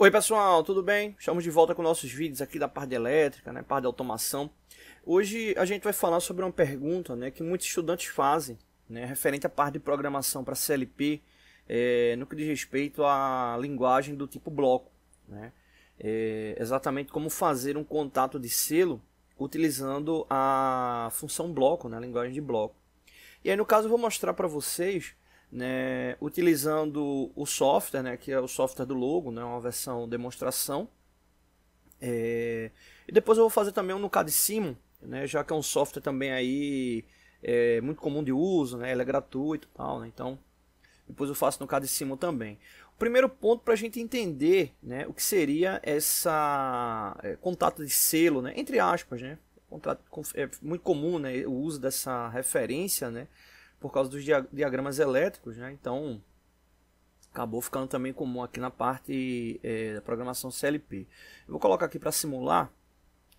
Oi pessoal, tudo bem? Estamos de volta com nossos vídeos aqui da parte elétrica, né, parte de automação. Hoje a gente vai falar sobre uma pergunta né, que muitos estudantes fazem, né, referente à parte de programação para CLP, é, no que diz respeito à linguagem do tipo bloco. Né, é, exatamente como fazer um contato de selo utilizando a função bloco, né, a linguagem de bloco. E aí no caso eu vou mostrar para vocês né, utilizando o software, né, que é o software do logo, né, uma versão demonstração. É, e depois eu vou fazer também um no Cadicimo, né, já que é um software também aí é, muito comum de uso, né, ele é gratuito e tal, né, então depois eu faço no Cadicimo também. O primeiro ponto para a gente entender né, o que seria essa é, contato de selo, né, entre aspas, né, contato é muito comum né, o uso dessa referência, né, por causa dos diagramas elétricos, né? Então acabou ficando também comum aqui na parte é, da programação CLP. Eu vou colocar aqui para simular.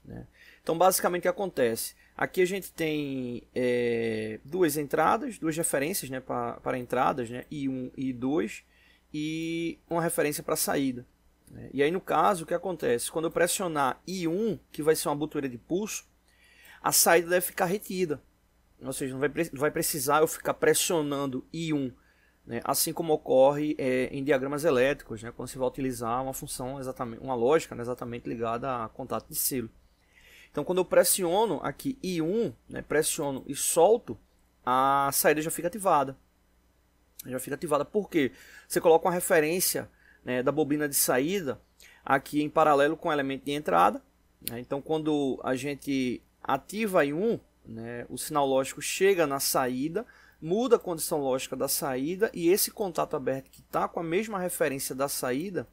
Né? Então basicamente o que acontece? Aqui a gente tem é, duas entradas, duas referências né, para entradas, né, I1 e I2, e uma referência para saída. Né? E aí no caso o que acontece? Quando eu pressionar I1, que vai ser uma botoeira de pulso, a saída deve ficar retida. Ou seja, não vai, não vai precisar eu ficar pressionando I1, né? assim como ocorre é, em diagramas elétricos, né? quando você vai utilizar uma função, exatamente, uma lógica né? exatamente ligada a contato de selo. Então, quando eu pressiono aqui I1, né? pressiono e solto, a saída já fica ativada. Já fica ativada porque você coloca uma referência né, da bobina de saída aqui em paralelo com o elemento de entrada. Né? Então, quando a gente ativa I1, né? O sinal lógico chega na saída, muda a condição lógica da saída e esse contato aberto que está com a mesma referência da saída,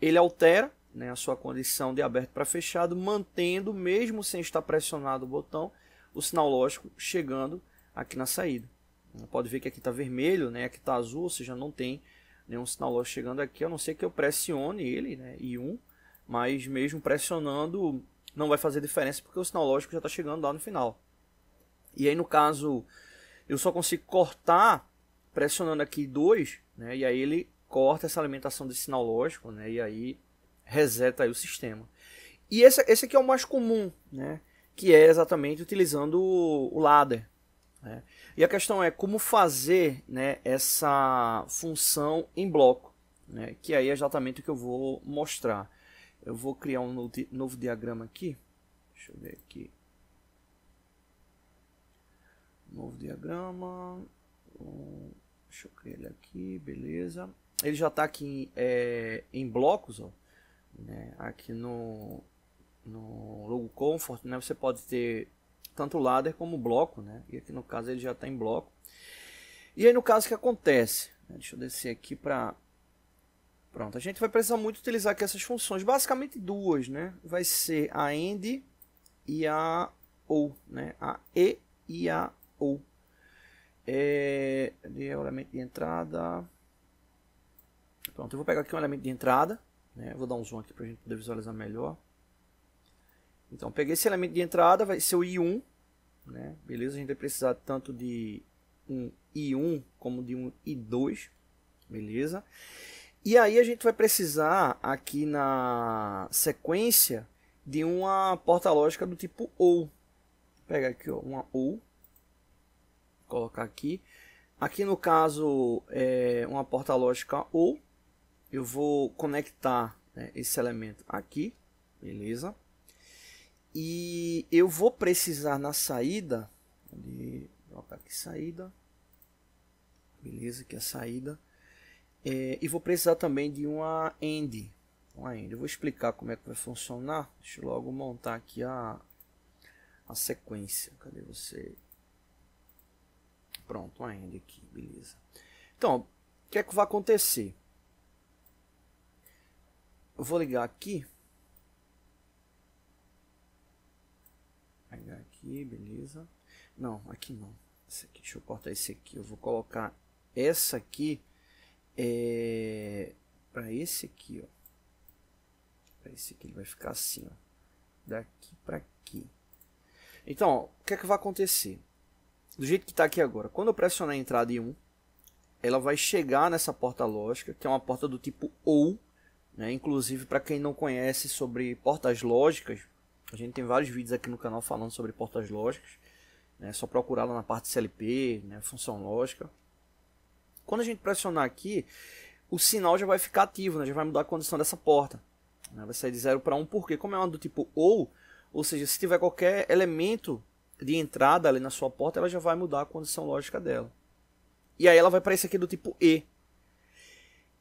ele altera né, a sua condição de aberto para fechado, mantendo, mesmo sem estar pressionado o botão, o sinal lógico chegando aqui na saída. Pode ver que aqui está vermelho, né, aqui está azul, ou seja, não tem nenhum sinal lógico chegando aqui, a não ser que eu pressione ele, né, I1, mas mesmo pressionando não vai fazer diferença porque o sinal lógico já está chegando lá no final. E aí, no caso, eu só consigo cortar pressionando aqui 2, né? E aí ele corta essa alimentação de sinal lógico, né? E aí reseta aí o sistema. E esse, esse aqui é o mais comum, né? Que é exatamente utilizando o, o ladder. Né? E a questão é como fazer né, essa função em bloco, né? que aí é exatamente o que eu vou mostrar. Eu vou criar um novo diagrama aqui. Deixa eu ver aqui. Novo diagrama. Deixa eu criar ele aqui, beleza. Ele já está aqui é, em blocos, ó, né? aqui no, no logo comfort, né? Você pode ter tanto ladder como bloco, né? E aqui no caso ele já está em bloco. E aí no caso o que acontece? Né, deixa eu descer aqui para Pronto, a gente vai precisar muito utilizar aqui essas funções, basicamente duas, né? Vai ser a AND e a OU, né? A E e a ou. É, ali é o elemento de entrada. Pronto, eu vou pegar aqui um elemento de entrada. Né? Vou dar um zoom aqui para a gente poder visualizar melhor. Então, peguei esse elemento de entrada, vai ser o I1. Né? Beleza, a gente vai precisar tanto de um I1 como de um I2. Beleza. E aí a gente vai precisar aqui na sequência de uma porta lógica do tipo OU. pegar aqui ó, uma OU colocar aqui. Aqui no caso é uma porta lógica ou eu vou conectar né, esse elemento aqui, beleza? E eu vou precisar na saída, de colocar aqui saída, beleza? Que é a saída. É, e vou precisar também de uma end, uma end. Eu vou explicar como é que vai funcionar. Deixa eu logo montar aqui a a sequência. Cadê você? pronto, ainda aqui, beleza. Então, o que é que vai acontecer? Eu vou ligar aqui. Pegar aqui, beleza. Não, aqui não. Esse aqui, deixa eu cortar esse aqui. Eu vou colocar essa aqui é, para esse aqui, ó. Para esse aqui ele vai ficar assim, ó. Daqui para aqui. Então, o que é que vai acontecer? do jeito que está aqui agora, quando eu pressionar a entrada em 1, ela vai chegar nessa porta lógica, que é uma porta do tipo OU. Né? Inclusive, para quem não conhece sobre portas lógicas, a gente tem vários vídeos aqui no canal falando sobre portas lógicas. Né? É só procurar lá na parte CLP, né? função lógica. Quando a gente pressionar aqui, o sinal já vai ficar ativo, né? já vai mudar a condição dessa porta. Né? Vai sair de 0 para 1, porque como é uma do tipo OU, ou seja, se tiver qualquer elemento de entrada ali na sua porta, ela já vai mudar a condição lógica dela. E aí ela vai para esse aqui do tipo E.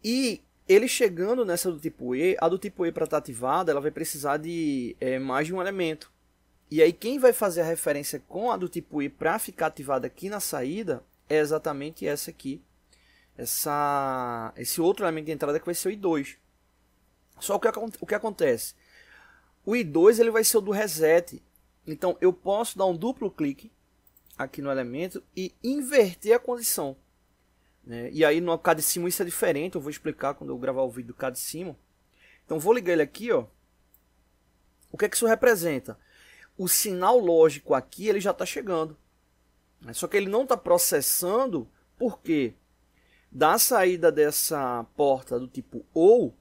E ele chegando nessa do tipo E, a do tipo E para estar ativada, ela vai precisar de é, mais de um elemento. E aí quem vai fazer a referência com a do tipo E para ficar ativada aqui na saída é exatamente essa aqui. Essa, esse outro elemento de entrada que vai ser o I2. Só o que, o que acontece? O I2 ele vai ser o do reset. Então eu posso dar um duplo clique aqui no elemento e inverter a condição. Né? E aí no simo isso é diferente, eu vou explicar quando eu gravar o vídeo do simo Então vou ligar ele aqui, ó. O que é que isso representa? O sinal lógico aqui ele já está chegando. Né? Só que ele não está processando porque da saída dessa porta do tipo OU,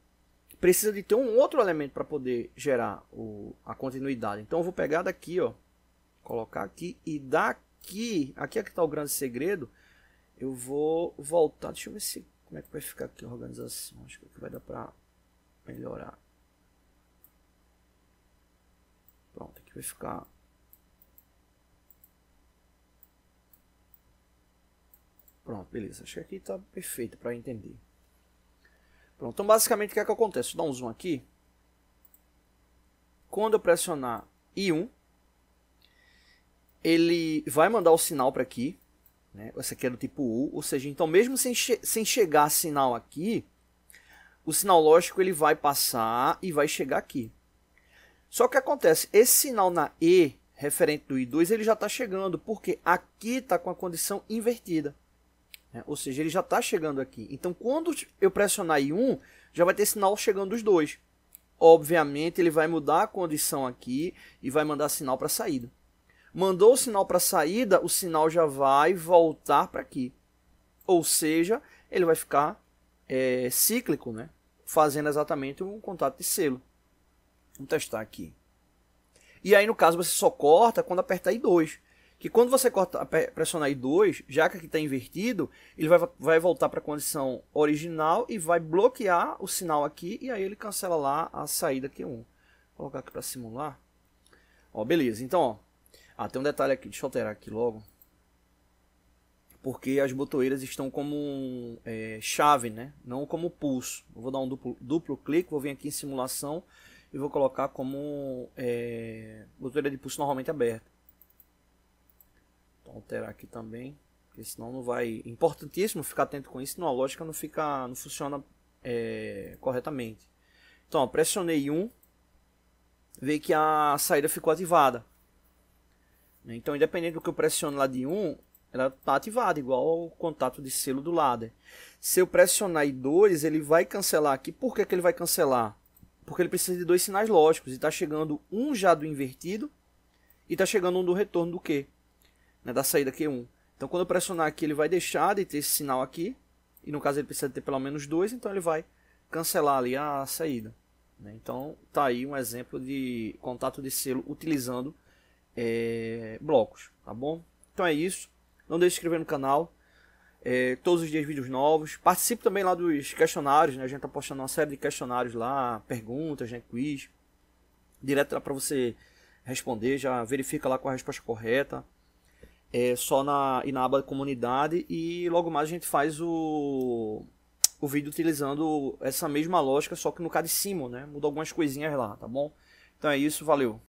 precisa de ter um outro elemento para poder gerar o, a continuidade. Então eu vou pegar daqui, ó, colocar aqui e daqui, aqui é que está o grande segredo, eu vou voltar, deixa eu ver se, como é que vai ficar aqui a organização, acho que vai dar para melhorar. Pronto, aqui vai ficar... Pronto, beleza, acho que aqui está perfeito para entender. Pronto, então basicamente o que é que acontece? Vou dar um zoom aqui. Quando eu pressionar I1, ele vai mandar o sinal para aqui. Né? Esse aqui é do tipo U, ou seja, então mesmo sem, che sem chegar sinal aqui, o sinal lógico ele vai passar e vai chegar aqui. Só que acontece, esse sinal na E, referente do I2, ele já está chegando, porque aqui está com a condição invertida. Né? Ou seja, ele já está chegando aqui. Então, quando eu pressionar I1, já vai ter sinal chegando dos dois. Obviamente, ele vai mudar a condição aqui e vai mandar sinal para saída. Mandou o sinal para saída, o sinal já vai voltar para aqui. Ou seja, ele vai ficar é, cíclico, né? fazendo exatamente um contato de selo. Vamos testar aqui. E aí, no caso, você só corta quando apertar I2 que quando você corta, pressionar I2, já que aqui está invertido, ele vai, vai voltar para a condição original e vai bloquear o sinal aqui e aí ele cancela lá a saída Q1. Vou colocar aqui para simular. Ó, beleza, então, ó. Ah, tem um detalhe aqui, deixa eu alterar aqui logo. Porque as botoeiras estão como é, chave, né? Não como pulso. Eu vou dar um duplo, duplo clique, vou vir aqui em simulação e vou colocar como é, botoeira de pulso normalmente aberta alterar aqui também, porque senão não vai. Importantíssimo ficar atento com isso, senão a lógica não fica, não funciona é, corretamente. Então, ó, pressionei 1, um, veio que a saída ficou ativada. Né, então, independente do que eu pressione lá de 1, um, ela está ativada, igual ao contato de selo do ladder. Se eu pressionar 2, ele vai cancelar aqui. Por que, que ele vai cancelar? Porque ele precisa de dois sinais lógicos. E está chegando um já do invertido e está chegando um do retorno do que? né, da saída Q1. Então quando eu pressionar aqui, ele vai deixar de ter esse sinal aqui, e no caso ele precisa ter pelo menos dois, então ele vai cancelar ali a saída. Né? Então tá aí um exemplo de contato de selo utilizando é, blocos, tá bom? Então é isso, não deixe de se inscrever no canal, é, todos os dias vídeos novos. Participe também lá dos questionários, né? A gente está postando uma série de questionários lá, perguntas, né? quiz, direto lá para você responder, já verifica lá com a resposta correta é, só na, e na aba comunidade e logo mais a gente faz o, o vídeo utilizando essa mesma lógica, só que no cima né? Muda algumas coisinhas lá, tá bom? Então é isso, valeu!